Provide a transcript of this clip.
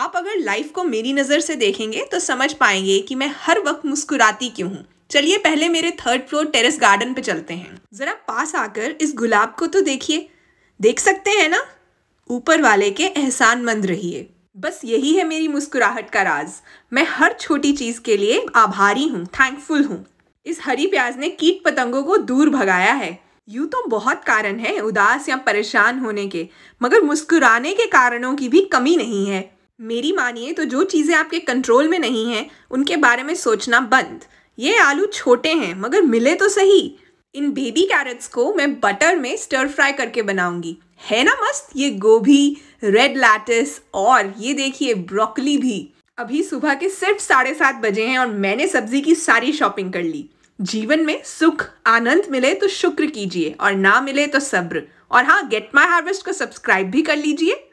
आप अगर लाइफ को मेरी नज़र से देखेंगे तो समझ पाएंगे कि मैं हर वक्त मुस्कुराती क्यों हूँ चलिए पहले मेरे थर्ड फ्लोर टेरेस गार्डन पे चलते हैं ज़रा पास आकर इस गुलाब को तो देखिए देख सकते हैं ना ऊपर वाले के एहसान मंद रहिए बस यही है मेरी मुस्कुराहट का राज मैं हर छोटी चीज़ के लिए आभारी हूँ थैंकफुल हूँ इस हरी प्याज ने कीट पतंगों को दूर भगाया है यूँ तो बहुत कारण है उदास या परेशान होने के मगर मुस्कुराने के कारणों की भी कमी नहीं है मेरी मानिए तो जो चीज़ें आपके कंट्रोल में नहीं हैं उनके बारे में सोचना बंद ये आलू छोटे हैं मगर मिले तो सही इन बेबी कैरेट्स को मैं बटर में स्टर फ्राई करके बनाऊंगी है ना मस्त ये गोभी रेड लैटिस और ये देखिए ब्रोकली भी अभी सुबह के सिर्फ साढ़े सात बजे हैं और मैंने सब्जी की सारी शॉपिंग कर ली जीवन में सुख आनंद मिले तो शुक्र कीजिए और ना मिले तो सब्र और हाँ गेट माई हार्वेस्ट को सब्सक्राइब भी कर लीजिए